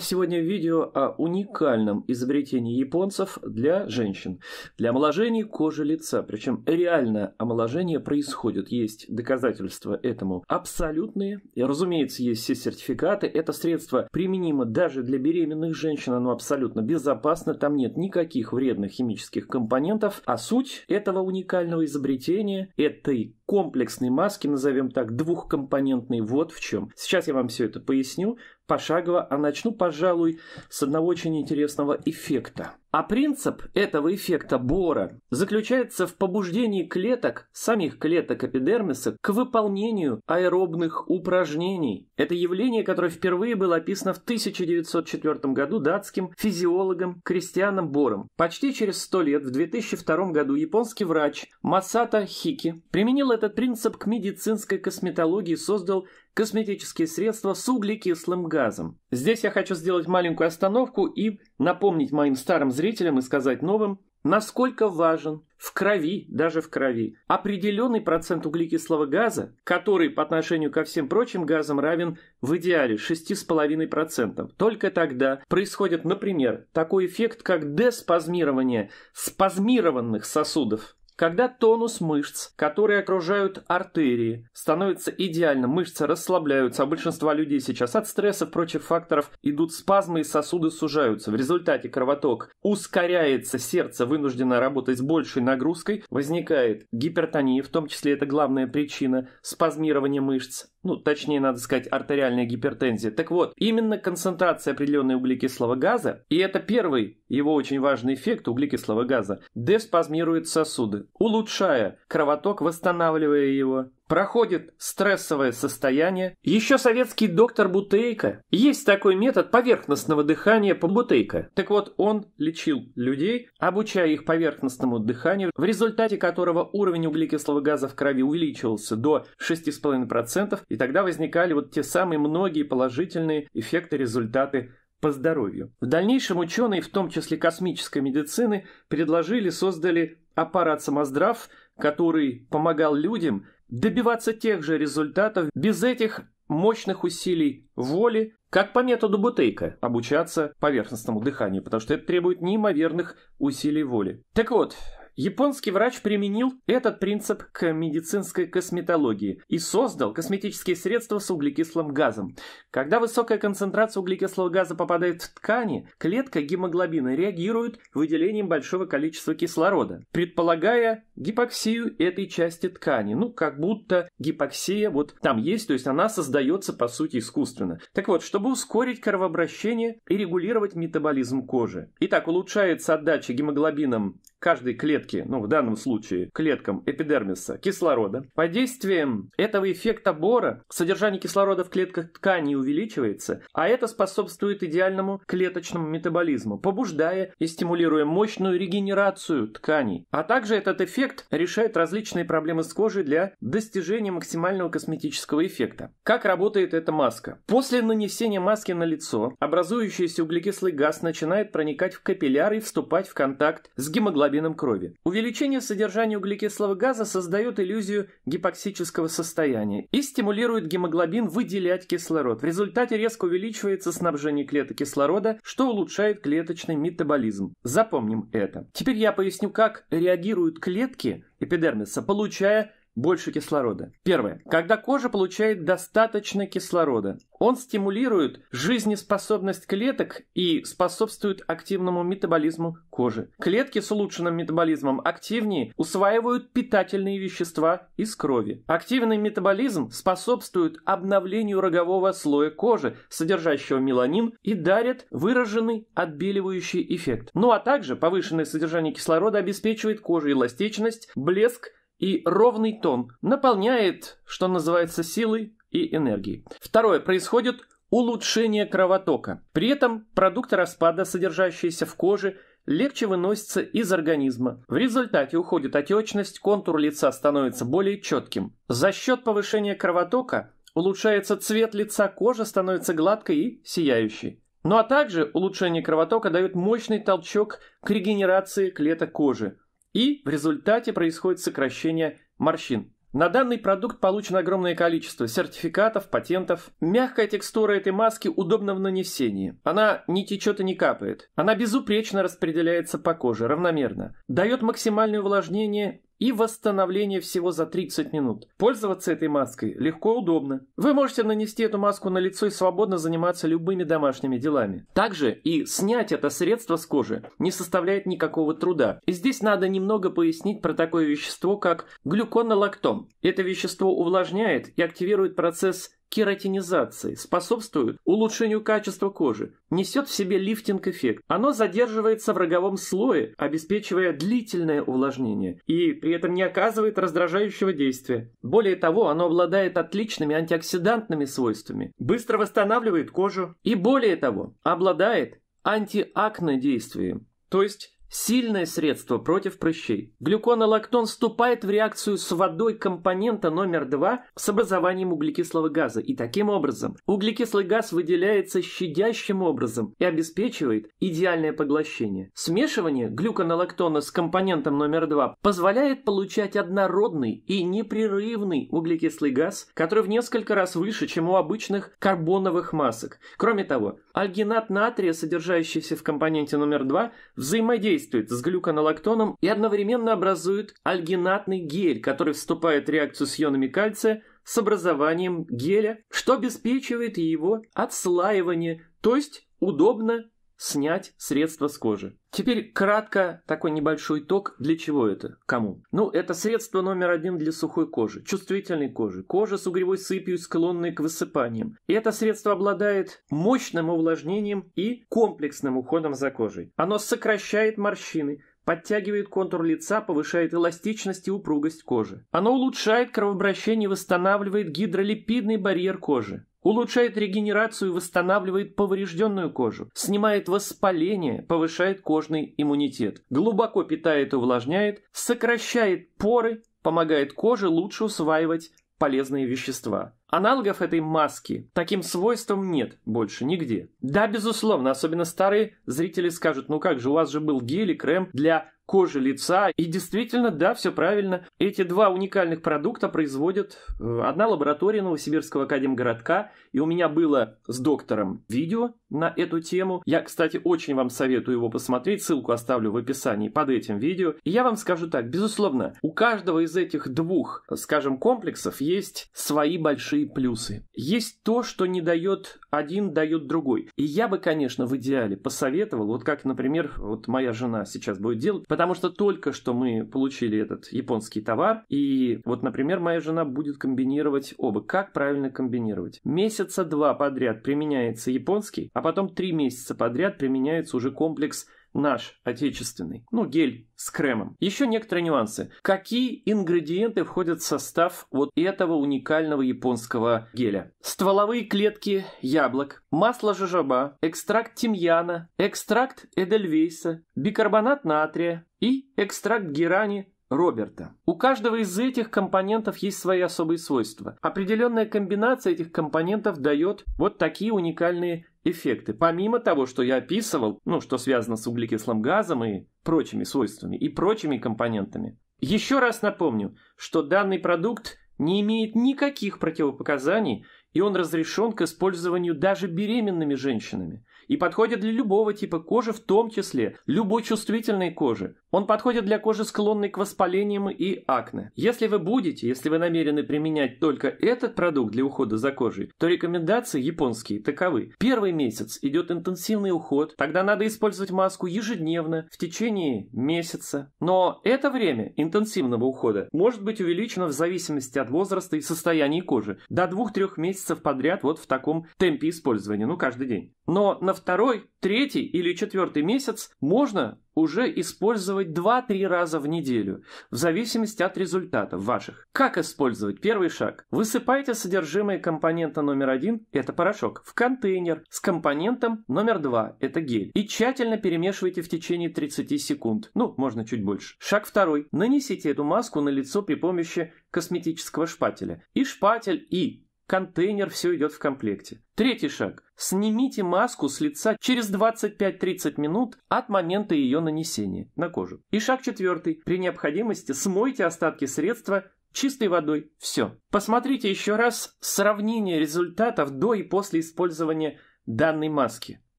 Сегодня видео о уникальном изобретении японцев для женщин. Для омоложения кожи лица. Причем реальное омоложение происходит. Есть доказательства этому абсолютные. И, разумеется, есть все сертификаты. Это средство применимо даже для беременных женщин. Оно абсолютно безопасно. Там нет никаких вредных химических компонентов. А суть этого уникального изобретения, этой комплексной маски, назовем так, двухкомпонентной. Вот в чем. Сейчас я вам все это поясню пошагово, а начну, пожалуй, с одного очень интересного эффекта. А принцип этого эффекта Бора заключается в побуждении клеток, самих клеток эпидермиса, к выполнению аэробных упражнений. Это явление, которое впервые было описано в 1904 году датским физиологом Кристианом Бором. Почти через 100 лет, в 2002 году, японский врач Масата Хики применил этот принцип к медицинской косметологии и создал косметические средства с углекислым газом. Здесь я хочу сделать маленькую остановку и напомнить моим старым зрителям и сказать новым, насколько важен в крови, даже в крови, определенный процент углекислого газа, который по отношению ко всем прочим газам равен в идеале 6,5%. Только тогда происходит, например, такой эффект, как деспазмирование спазмированных сосудов. Когда тонус мышц, которые окружают артерии, становится идеальным, мышцы расслабляются, а большинство людей сейчас от стресса, и прочих факторов идут спазмы и сосуды сужаются. В результате кровоток ускоряется, сердце вынуждено работать с большей нагрузкой, возникает гипертония, в том числе это главная причина спазмирования мышц, ну, точнее, надо сказать, артериальная гипертензия. Так вот, именно концентрация определенной углекислого газа, и это первый его очень важный эффект углекислого газа, деспазмирует сосуды улучшая кровоток, восстанавливая его, проходит стрессовое состояние. Еще советский доктор Бутейко. Есть такой метод поверхностного дыхания по Бутейко. Так вот, он лечил людей, обучая их поверхностному дыханию, в результате которого уровень углекислого газа в крови увеличивался до 6,5%, и тогда возникали вот те самые многие положительные эффекты, результаты по здоровью. В дальнейшем ученые, в том числе космической медицины, предложили, создали аппарат «Самоздрав», который помогал людям добиваться тех же результатов без этих мощных усилий воли, как по методу Бутейка, обучаться поверхностному дыханию, потому что это требует неимоверных усилий воли. Так вот, Японский врач применил этот принцип к медицинской косметологии и создал косметические средства с углекислым газом. Когда высокая концентрация углекислого газа попадает в ткани, клетка гемоглобина реагирует выделением большого количества кислорода, предполагая гипоксию этой части ткани. Ну, как будто гипоксия вот там есть, то есть она создается, по сути, искусственно. Так вот, чтобы ускорить кровообращение и регулировать метаболизм кожи. Итак, улучшается отдача гемоглобином каждой клетки, ну в данном случае клеткам эпидермиса, кислорода. Под действием этого эффекта Бора содержание кислорода в клетках тканей увеличивается, а это способствует идеальному клеточному метаболизму, побуждая и стимулируя мощную регенерацию тканей. А также этот эффект решает различные проблемы с кожей для достижения максимального косметического эффекта. Как работает эта маска? После нанесения маски на лицо образующийся углекислый газ начинает проникать в капилляры и вступать в контакт с гемоглобином гемоглобином крови. Увеличение содержания углекислого газа создает иллюзию гипоксического состояния и стимулирует гемоглобин выделять кислород. В результате резко увеличивается снабжение клеток кислорода, что улучшает клеточный метаболизм. Запомним это. Теперь я поясню, как реагируют клетки эпидермиса, получая больше кислорода. Первое. Когда кожа получает достаточно кислорода, он стимулирует жизнеспособность клеток и способствует активному метаболизму кожи. Клетки с улучшенным метаболизмом активнее усваивают питательные вещества из крови. Активный метаболизм способствует обновлению рогового слоя кожи, содержащего меланин, и дарит выраженный отбеливающий эффект. Ну а также повышенное содержание кислорода обеспечивает коже эластичность, блеск, и ровный тон наполняет, что называется, силой и энергией. Второе, происходит улучшение кровотока. При этом продукты распада, содержащиеся в коже, легче выносятся из организма. В результате уходит отечность, контур лица становится более четким. За счет повышения кровотока улучшается цвет лица, кожа становится гладкой и сияющей. Ну а также улучшение кровотока дает мощный толчок к регенерации клеток кожи – и в результате происходит сокращение морщин. На данный продукт получено огромное количество сертификатов, патентов. Мягкая текстура этой маски удобна в нанесении. Она не течет и не капает. Она безупречно распределяется по коже, равномерно. Дает максимальное увлажнение и восстановление всего за 30 минут. Пользоваться этой маской легко и удобно. Вы можете нанести эту маску на лицо и свободно заниматься любыми домашними делами. Также и снять это средство с кожи не составляет никакого труда. И здесь надо немного пояснить про такое вещество, как глюконолактон. Это вещество увлажняет и активирует процесс кератинизации, способствует улучшению качества кожи, несет в себе лифтинг-эффект. Оно задерживается в роговом слое, обеспечивая длительное увлажнение и при этом не оказывает раздражающего действия. Более того, оно обладает отличными антиоксидантными свойствами, быстро восстанавливает кожу и более того, обладает антиакне действием, то есть Сильное средство против прыщей. Глюконолактон вступает в реакцию с водой компонента номер 2 с образованием углекислого газа, и таким образом углекислый газ выделяется щадящим образом и обеспечивает идеальное поглощение. Смешивание глюконолактона с компонентом номер 2 позволяет получать однородный и непрерывный углекислый газ, который в несколько раз выше, чем у обычных карбоновых масок. Кроме того, альгинат натрия, содержащийся в компоненте номер 2, взаимодействует взаимодействует с глюконолактоном и одновременно образует альгинатный гель, который вступает в реакцию с ионами кальция с образованием геля, что обеспечивает его отслаивание, то есть удобно снять средства с кожи. Теперь кратко такой небольшой итог, для чего это, кому. Ну, это средство номер один для сухой кожи, чувствительной кожи, кожи с угревой сыпью, склонной к высыпаниям. И это средство обладает мощным увлажнением и комплексным уходом за кожей. Оно сокращает морщины, подтягивает контур лица, повышает эластичность и упругость кожи. Оно улучшает кровообращение и восстанавливает гидролипидный барьер кожи. Улучшает регенерацию и восстанавливает поврежденную кожу, снимает воспаление, повышает кожный иммунитет, глубоко питает и увлажняет, сокращает поры, помогает коже лучше усваивать полезные вещества. Аналогов этой маски таким свойством нет больше нигде. Да, безусловно, особенно старые зрители скажут, ну как же, у вас же был гель и крем для кожи лица. И действительно, да, все правильно. Эти два уникальных продукта производит э, одна лаборатория Новосибирского академгородка, и у меня было с доктором видео на эту тему. Я, кстати, очень вам советую его посмотреть, ссылку оставлю в описании под этим видео. И я вам скажу так, безусловно, у каждого из этих двух, скажем, комплексов есть свои большие плюсы. Есть то, что не дает один, дает другой. И я бы, конечно, в идеале посоветовал, вот как, например, вот моя жена сейчас будет делать, потому что только что мы получили этот японский товар. И вот, например, моя жена будет комбинировать оба. Как правильно комбинировать? Месяца два подряд применяется японский, а потом три месяца подряд применяется уже комплекс наш, отечественный. Ну, гель с кремом. Еще некоторые нюансы. Какие ингредиенты входят в состав вот этого уникального японского геля? Стволовые клетки яблок, масло жожоба, экстракт тимьяна, экстракт эдельвейса, бикарбонат натрия и экстракт герани Роберта. У каждого из этих компонентов есть свои особые свойства. Определенная комбинация этих компонентов дает вот такие уникальные эффекты. Помимо того, что я описывал, ну, что связано с углекислым газом и прочими свойствами, и прочими компонентами. Еще раз напомню, что данный продукт не имеет никаких противопоказаний, и он разрешен к использованию даже беременными женщинами и подходит для любого типа кожи в том числе, любой чувствительной кожи. Он подходит для кожи, склонной к воспалениям и акне. Если вы будете, если вы намерены применять только этот продукт для ухода за кожей, то рекомендации японские таковы. Первый месяц идет интенсивный уход, тогда надо использовать маску ежедневно в течение месяца. Но это время интенсивного ухода может быть увеличено в зависимости от возраста и состояния кожи до 2-3 месяцев подряд вот в таком темпе использования, ну каждый день. Но на второй, третий или четвертый месяц можно уже использовать 2-3 раза в неделю, в зависимости от результатов ваших. Как использовать? Первый шаг. Высыпайте содержимое компонента номер один, это порошок, в контейнер с компонентом номер два, это гель. И тщательно перемешивайте в течение 30 секунд. Ну, можно чуть больше. Шаг второй. Нанесите эту маску на лицо при помощи косметического шпателя. И шпатель, и контейнер, все идет в комплекте. Третий шаг. Снимите маску с лица через 25-30 минут от момента ее нанесения на кожу. И шаг четвертый. При необходимости смойте остатки средства чистой водой. Все. Посмотрите еще раз сравнение результатов до и после использования данной маски.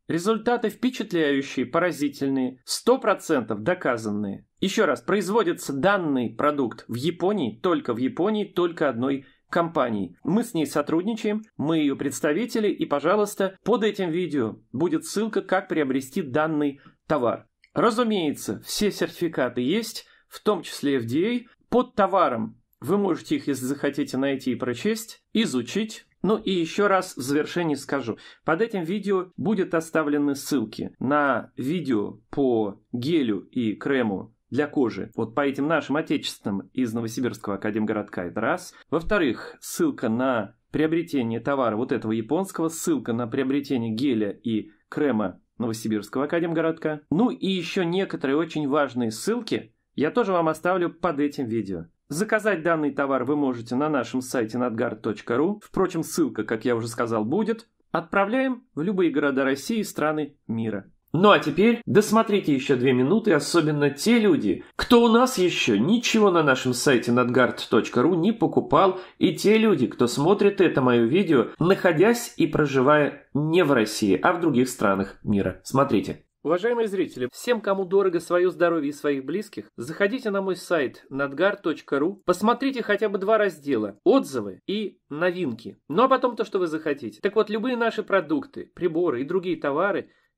Результаты впечатляющие, поразительные, 100% доказанные. Еще раз, производится данный продукт в Японии, только в Японии, только одной компаний. Мы с ней сотрудничаем, мы ее представители, и, пожалуйста, под этим видео будет ссылка, как приобрести данный товар. Разумеется, все сертификаты есть, в том числе FDA, под товаром. Вы можете их, если захотите, найти и прочесть, изучить, ну и еще раз в завершении скажу. Под этим видео будут оставлены ссылки на видео по гелю и крему для кожи, вот по этим нашим отечественным из Новосибирского академгородка Это раз. Во-вторых, ссылка на приобретение товара вот этого японского, ссылка на приобретение геля и крема Новосибирского академгородка. Ну и еще некоторые очень важные ссылки я тоже вам оставлю под этим видео. Заказать данный товар вы можете на нашем сайте nadgard.ru. Впрочем, ссылка, как я уже сказал, будет. Отправляем в любые города России и страны мира. Ну а теперь досмотрите еще две минуты, особенно те люди, кто у нас еще ничего на нашем сайте надгард.ру не покупал, и те люди, кто смотрит это мое видео, находясь и проживая не в России, а в других странах мира. Смотрите. Уважаемые зрители, всем, кому дорого свое здоровье и своих близких, заходите на мой сайт надгар.ру, посмотрите хотя бы два раздела – отзывы и новинки. Ну а потом то, что вы захотите. Так вот, любые наши продукты, приборы и другие товары –